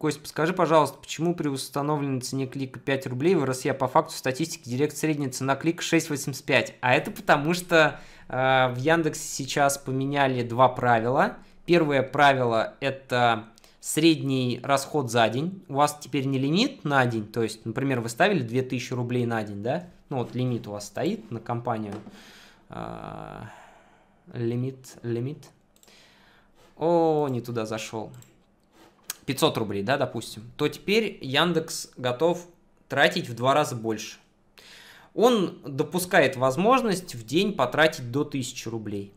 Кость, подскажи, пожалуйста, почему при установленной цене клика 5 рублей в России по факту статистики директ средняя цена клика 6,85? А это потому, что э, в Яндексе сейчас поменяли два правила. Первое правило – это средний расход за день. У вас теперь не лимит на день, то есть, например, вы ставили 2000 рублей на день, да? Ну вот лимит у вас стоит на компанию. А, лимит, лимит. О, не туда зашел. 500 рублей, да, допустим, то теперь Яндекс готов тратить в два раза больше. Он допускает возможность в день потратить до 1000 рублей.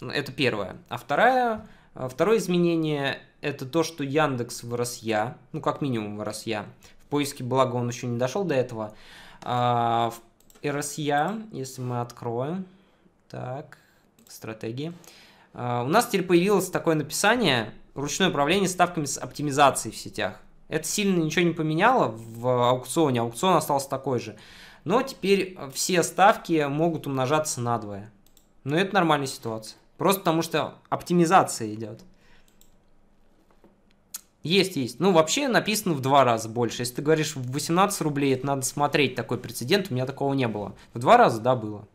Это первое. А второе, э, второе изменение – это то, что Яндекс в я, ну как минимум в я. В поиске, благо, он еще не дошел до этого. А, в RSA, если мы откроем, так, стратегии. А, у нас теперь появилось такое написание – ручное управление ставками с оптимизацией в сетях. Это сильно ничего не поменяло в э, аукционе, аукцион остался такой же. Но теперь э, все ставки могут умножаться на двое. Но это нормальная ситуация. Просто потому что оптимизация идет. Есть, есть. Ну, вообще написано в два раза больше. Если ты говоришь в 18 рублей, это надо смотреть такой прецедент. У меня такого не было. В два раза, да, было.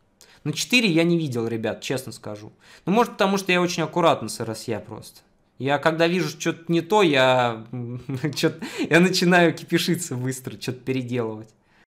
на 4 я не видел, ребят, честно скажу. Ну, может, потому что я очень аккуратно с РСЯ просто. Я когда вижу что-то не то, я, что-то я начинаю кипишиться быстро, что-то переделывать.